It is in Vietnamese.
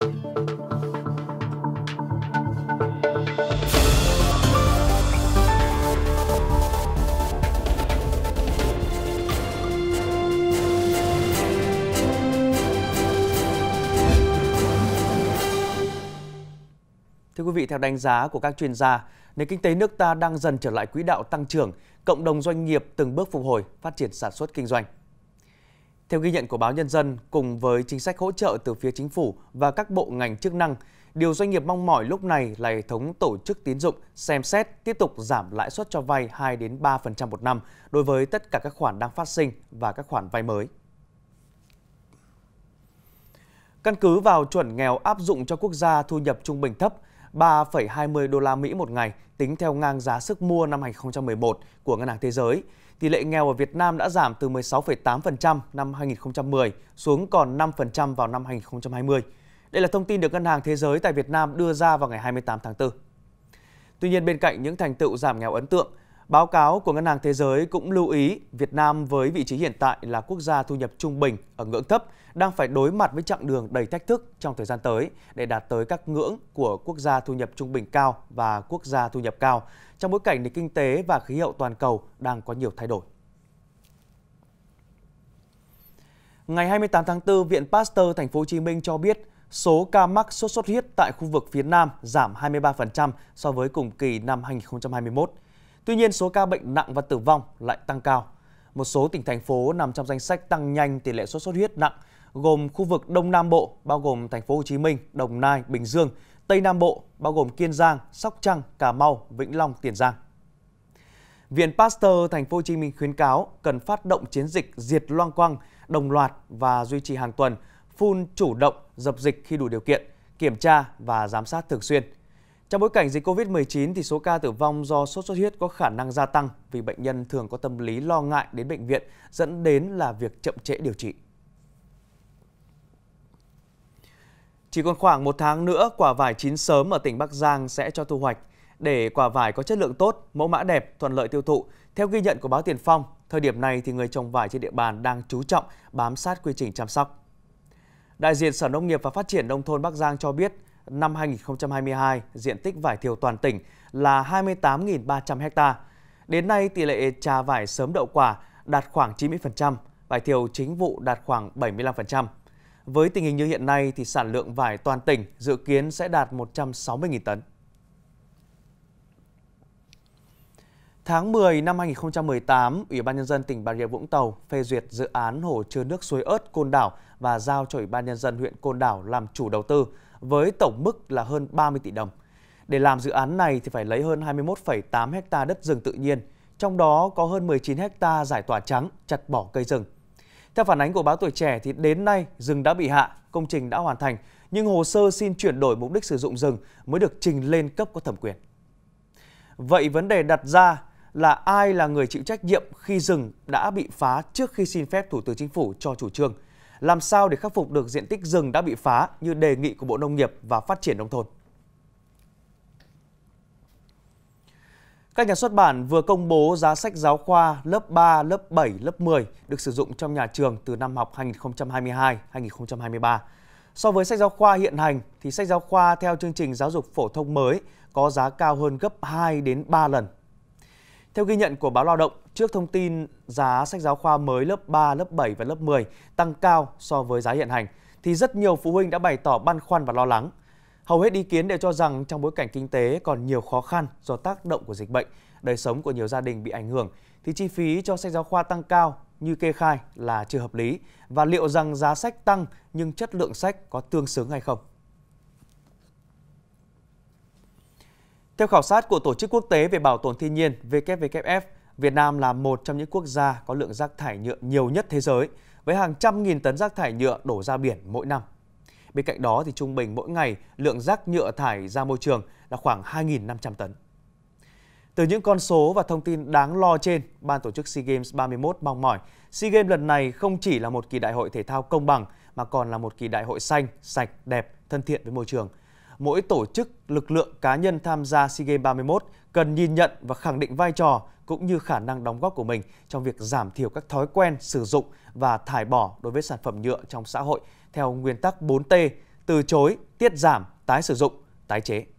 Thưa quý vị, theo đánh giá của các chuyên gia, nền kinh tế nước ta đang dần trở lại quỹ đạo tăng trưởng, cộng đồng doanh nghiệp từng bước phục hồi, phát triển sản xuất kinh doanh. Theo ghi nhận của báo Nhân dân, cùng với chính sách hỗ trợ từ phía chính phủ và các bộ ngành chức năng, điều doanh nghiệp mong mỏi lúc này là hệ thống tổ chức tín dụng xem xét tiếp tục giảm lãi suất cho vay 2 đến 3% một năm đối với tất cả các khoản đang phát sinh và các khoản vay mới. Căn cứ vào chuẩn nghèo áp dụng cho quốc gia thu nhập trung bình thấp, 3,20 đô la Mỹ một ngày tính theo ngang giá sức mua năm 2011 của Ngân hàng Thế giới. Tỷ lệ nghèo ở Việt Nam đã giảm từ 16,8% năm 2010 xuống còn 5% vào năm 2020. Đây là thông tin được Ngân hàng Thế giới tại Việt Nam đưa ra vào ngày 28 tháng 4. Tuy nhiên bên cạnh những thành tựu giảm nghèo ấn tượng, Báo cáo của Ngân hàng Thế giới cũng lưu ý Việt Nam với vị trí hiện tại là quốc gia thu nhập trung bình ở ngưỡng thấp đang phải đối mặt với chặng đường đầy thách thức trong thời gian tới để đạt tới các ngưỡng của quốc gia thu nhập trung bình cao và quốc gia thu nhập cao trong bối cảnh nền kinh tế và khí hậu toàn cầu đang có nhiều thay đổi. Ngày 28 tháng 4, Viện Pasteur Thành phố Hồ Chí Minh cho biết số ca mắc sốt xuất huyết tại khu vực phía Nam giảm 23% so với cùng kỳ năm 2021. Tuy nhiên, số ca bệnh nặng và tử vong lại tăng cao. Một số tỉnh thành phố nằm trong danh sách tăng nhanh tỷ lệ sốt xuất huyết nặng, gồm khu vực Đông Nam Bộ bao gồm thành phố Hồ Chí Minh, Đồng Nai, Bình Dương, Tây Nam Bộ bao gồm Kiên Giang, Sóc Trăng, Cà Mau, Vĩnh Long, Tiền Giang. Viện Pasteur Thành phố Hồ Chí Minh khuyến cáo cần phát động chiến dịch diệt loang quang đồng loạt và duy trì hàng tuần, phun chủ động dập dịch khi đủ điều kiện, kiểm tra và giám sát thường xuyên. Trong bối cảnh dịch COVID-19 thì số ca tử vong do sốt xuất huyết có khả năng gia tăng vì bệnh nhân thường có tâm lý lo ngại đến bệnh viện dẫn đến là việc chậm trễ điều trị. Chỉ còn khoảng một tháng nữa, quả vải chín sớm ở tỉnh Bắc Giang sẽ cho thu hoạch. Để quả vải có chất lượng tốt, mẫu mã đẹp, thuận lợi tiêu thụ, theo ghi nhận của báo Tiền Phong, thời điểm này thì người trồng vải trên địa bàn đang chú trọng bám sát quy trình chăm sóc. Đại diện Sở Nông nghiệp và Phát triển Nông thôn Bắc Giang cho biết, năm 2022, diện tích vải thiều toàn tỉnh là 28.300 ha. Đến nay, tỷ lệ trà vải sớm đậu quả đạt khoảng 90%, vải thiều chính vụ đạt khoảng 75%. Với tình hình như hiện nay thì sản lượng vải toàn tỉnh dự kiến sẽ đạt 160.000 tấn. Tháng 10 năm 2018, Ủy ban nhân dân tỉnh Bà Rịa Vũng Tàu phê duyệt dự án hồ chứa nước suối ớt Côn Đảo và giao cho Ủy ban nhân dân huyện Côn Đảo làm chủ đầu tư với tổng mức là hơn 30 tỷ đồng. Để làm dự án này thì phải lấy hơn 21,8 hecta đất rừng tự nhiên, trong đó có hơn 19 hecta giải tỏa trắng, chặt bỏ cây rừng. Theo phản ánh của báo Tuổi Trẻ thì đến nay rừng đã bị hạ, công trình đã hoàn thành, nhưng hồ sơ xin chuyển đổi mục đích sử dụng rừng mới được trình lên cấp có thẩm quyền. Vậy vấn đề đặt ra là ai là người chịu trách nhiệm khi rừng đã bị phá trước khi xin phép Thủ tướng Chính phủ cho chủ trương? làm sao để khắc phục được diện tích rừng đã bị phá như đề nghị của Bộ Nông nghiệp và Phát triển Nông thôn. Các nhà xuất bản vừa công bố giá sách giáo khoa lớp 3, lớp 7, lớp 10 được sử dụng trong nhà trường từ năm học 2022-2023. So với sách giáo khoa hiện hành thì sách giáo khoa theo chương trình giáo dục phổ thông mới có giá cao hơn gấp 2 đến 3 lần theo ghi nhận của báo Lao động, trước thông tin giá sách giáo khoa mới lớp 3, lớp 7 và lớp 10 tăng cao so với giá hiện hành, thì rất nhiều phụ huynh đã bày tỏ băn khoăn và lo lắng. Hầu hết ý kiến đều cho rằng trong bối cảnh kinh tế còn nhiều khó khăn do tác động của dịch bệnh, đời sống của nhiều gia đình bị ảnh hưởng, thì chi phí cho sách giáo khoa tăng cao như kê khai là chưa hợp lý và liệu rằng giá sách tăng nhưng chất lượng sách có tương xứng hay không? Theo khảo sát của Tổ chức Quốc tế về Bảo tồn Thiên nhiên WWF, Việt Nam là một trong những quốc gia có lượng rác thải nhựa nhiều nhất thế giới, với hàng trăm nghìn tấn rác thải nhựa đổ ra biển mỗi năm. Bên cạnh đó, thì trung bình mỗi ngày, lượng rác nhựa thải ra môi trường là khoảng 2.500 tấn. Từ những con số và thông tin đáng lo trên, Ban tổ chức SEA Games 31 mong mỏi SEA Games lần này không chỉ là một kỳ đại hội thể thao công bằng, mà còn là một kỳ đại hội xanh, sạch, đẹp, thân thiện với môi trường – mỗi tổ chức, lực lượng cá nhân tham gia SEA Games 31 cần nhìn nhận và khẳng định vai trò cũng như khả năng đóng góp của mình trong việc giảm thiểu các thói quen sử dụng và thải bỏ đối với sản phẩm nhựa trong xã hội theo nguyên tắc 4T, từ chối, tiết giảm, tái sử dụng, tái chế.